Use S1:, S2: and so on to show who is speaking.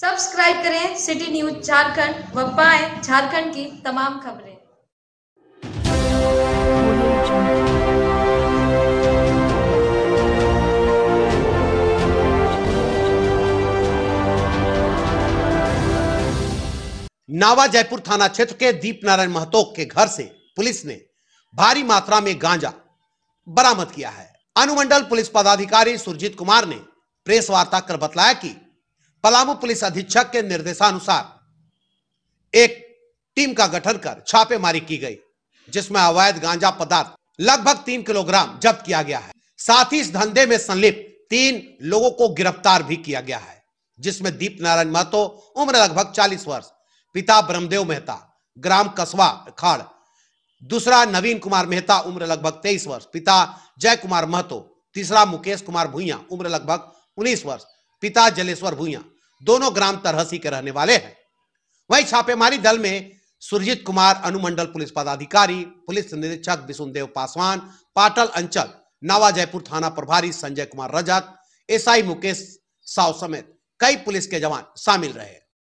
S1: subscribe करें city news Jharkhand व पाए झारखंड की तमाम खबरें
S2: नावा जयपुर थाना क्षेत्र के दीप नारायण महतो के घर से पुलिस ने भारी मात्रा में गांजा बरामद किया है अनुमंडल पुलिस पदाधिकारी सुरजीत कुमार ने प्रेस वार्ता कर बतलाया कि पलामू पुलिस अधीक्षक के निर्देशानुसार एक टीम का गठन कर छापेमारी की गई जिसमें अवैध गांजा पदार्थ लगभग तीन किलोग्राम जब्त किया गया है साथ ही इस धंधे में संलिप्त तीन लोगों को गिरफ्तार भी किया गया है जिसमें दीप नारायण महतो उम्र लगभग 40 वर्ष पिता ब्रह्मदेव मेहता ग्राम कस्बा खाड़ दूसरा नवीन कुमार मेहता उम्र लगभग 23 वर्ष पिता जय कुमार महतो तीसरा मुकेश कुमार भूया उम्र लगभग 19 वर्ष पिता जलेश्वर भूया दोनों ग्राम तरहसी के रहने वाले हैं वहीं छापेमारी दल में सुरजीत कुमार अनुमंडल पुलिस पदाधिकारी पुलिस निरीक्षक विशुनदेव पासवान पाटल अंचल नवा जयपुर थाना प्रभारी संजय कुमार रजक एसआई मुकेश साव समेत कई पुलिस के
S3: जवान शामिल रहे